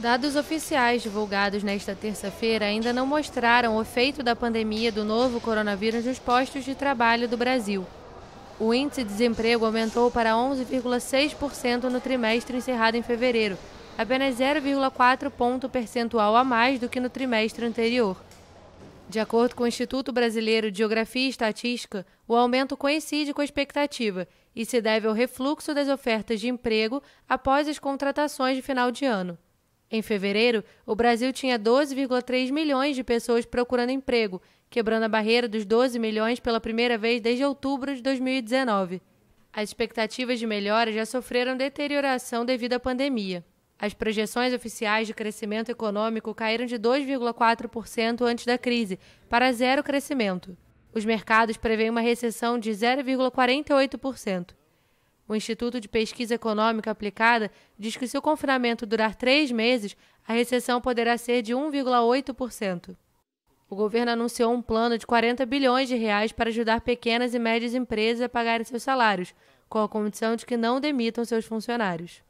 Dados oficiais divulgados nesta terça-feira ainda não mostraram o efeito da pandemia do novo coronavírus nos postos de trabalho do Brasil. O índice de desemprego aumentou para 11,6% no trimestre encerrado em fevereiro, apenas 0,4 ponto percentual a mais do que no trimestre anterior. De acordo com o Instituto Brasileiro de Geografia e Estatística, o aumento coincide com a expectativa e se deve ao refluxo das ofertas de emprego após as contratações de final de ano. Em fevereiro, o Brasil tinha 12,3 milhões de pessoas procurando emprego, quebrando a barreira dos 12 milhões pela primeira vez desde outubro de 2019. As expectativas de melhora já sofreram deterioração devido à pandemia. As projeções oficiais de crescimento econômico caíram de 2,4% antes da crise para zero crescimento. Os mercados preveem uma recessão de 0,48%. O Instituto de Pesquisa Econômica Aplicada diz que, se o confinamento durar três meses, a recessão poderá ser de 1,8%. O governo anunciou um plano de 40 bilhões de reais para ajudar pequenas e médias empresas a pagarem seus salários, com a condição de que não demitam seus funcionários.